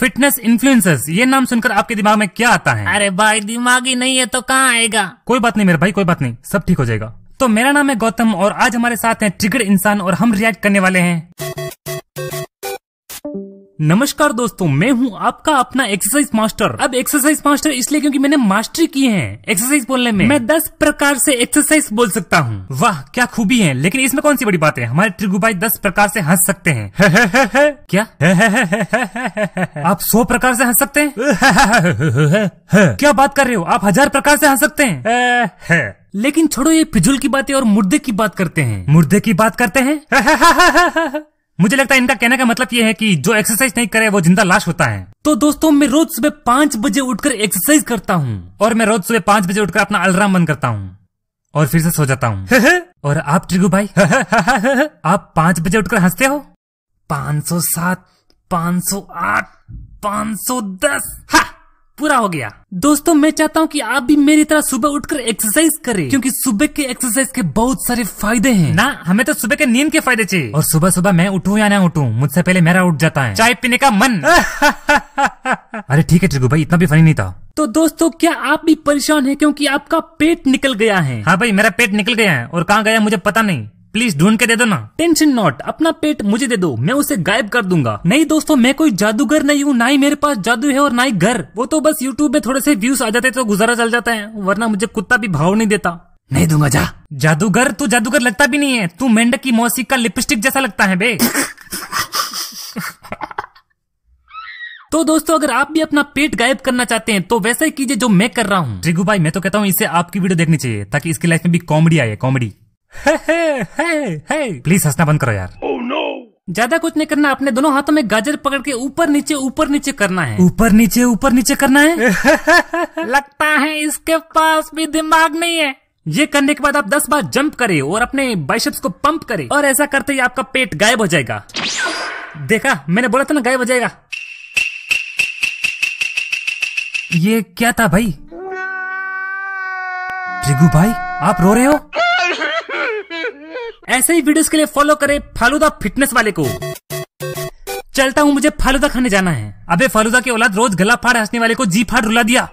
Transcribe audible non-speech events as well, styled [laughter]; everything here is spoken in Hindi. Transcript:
फिटनेस इन्फ्लुएंसर्स ये नाम सुनकर आपके दिमाग में क्या आता है अरे भाई दिमाग ही नहीं है तो कहाँ आएगा कोई बात नहीं मेरे भाई कोई बात नहीं सब ठीक हो जाएगा तो मेरा नाम है गौतम और आज हमारे साथ हैं ट्रिगर इंसान और हम रिएक्ट करने वाले हैं नमस्कार दोस्तों मैं हूं आपका अपना एक्सरसाइज मास्टर अब एक्सरसाइज मास्टर इसलिए क्योंकि मैंने मास्टरी की है एक्सरसाइज बोलने में मैं दस प्रकार से एक्सरसाइज बोल सकता हूं वाह क्या खूबी है लेकिन इसमें कौन सी बड़ी बात है हमारे त्रिगु भाई दस प्रकार से हंस सकते हैं [laughs] क्या [laughs] आप सौ प्रकार से हंस सकते हैं [laughs] क्या बात कर रहे हो आप हजार प्रकार से हंस सकते हैं लेकिन छोड़ो ये फिजुल की बातें और मुर्दे की बात करते हैं मुर्दे की बात करते हैं मुझे लगता है इनका कहने का मतलब ये है कि जो एक्सरसाइज नहीं करे वो जिंदा लाश होता है तो दोस्तों मैं रोज सुबह पांच बजे उठकर एक्सरसाइज करता हूँ और मैं रोज सुबह पांच बजे उठकर अपना अलार्म बंद करता हूँ और फिर से सो जाता हूँ और आप ट्रिगू भाई आप पांच बजे उठकर हंसते हो पांच सौ सात पांच सौ आठ पांच सौ दस पूरा हो गया दोस्तों मैं चाहता हूँ कि आप भी मेरी तरह सुबह उठकर एक्सरसाइज करें क्योंकि सुबह के एक्सरसाइज के बहुत सारे फायदे हैं ना हमें तो सुबह के नींद के फायदे चाहिए और सुबह सुबह मैं उठूं या ना उठूं मुझसे पहले मेरा उठ जाता है चाय पीने का मन [laughs] अरे ठीक है ट्रिकू भाई इतना भी फनी नहीं था तो दोस्तों क्या आप भी परेशान है क्योंकि आपका पेट निकल गया है हाँ भाई मेरा पेट निकल गया है और कहाँ गया मुझे पता नहीं प्लीज ढूंढ के दे दो ना टेंशन नॉट अपना पेट मुझे दे दो मैं उसे गायब कर दूंगा नहीं दोस्तों मैं कोई जादूगर नहीं हूँ ना ही मेरे पास जादू है और ना ही घर वो तो बस यूट्यूब में थोड़े से व्यूज आ जाते तो गुजारा चल जाता है वरना मुझे कुत्ता भी भाव नहीं देता नहीं दूंगा जा जादूगर तू जादूगर लगता भी नहीं है तू मेंढक की मौसी का लिपस्टिक जैसा लगता है बे [laughs] तो दोस्तों अगर आप भी अपना पेट गायब करना चाहते हैं तो वैसा ही कीजिए जो मैं कर रहा हूँ रिगू भाई मैं तो कहता हूँ इसे आपकी वीडियो देखनी चाहिए ताकि इसकी लाइफ में भी कॉमेडी आए कॉमेडी प्लीज हंसना बंद करो यार oh, no. ज्यादा कुछ नहीं करना अपने दोनों हाथों में गाजर पकड़ के ऊपर नीचे ऊपर नीचे करना है ऊपर नीचे ऊपर नीचे करना है [laughs] लगता है इसके पास भी दिमाग नहीं है ये करने के बाद आप 10 बार जंप करें और अपने बाइसेप्स को पंप करें और ऐसा करते ही आपका पेट गायब हो जाएगा देखा मैंने बोला था ना गायब हो जाएगा ये क्या था भाई त्रिगु भाई आप रो रहे हो ऐसे ही वीडियोस के लिए फॉलो करें फालूदा फिटनेस वाले को चलता हूँ मुझे फालूदा खाने जाना है अबे फालूदा की औलाद रोज गला फाड़ हंसने वाले को जी फाड़ रुला दिया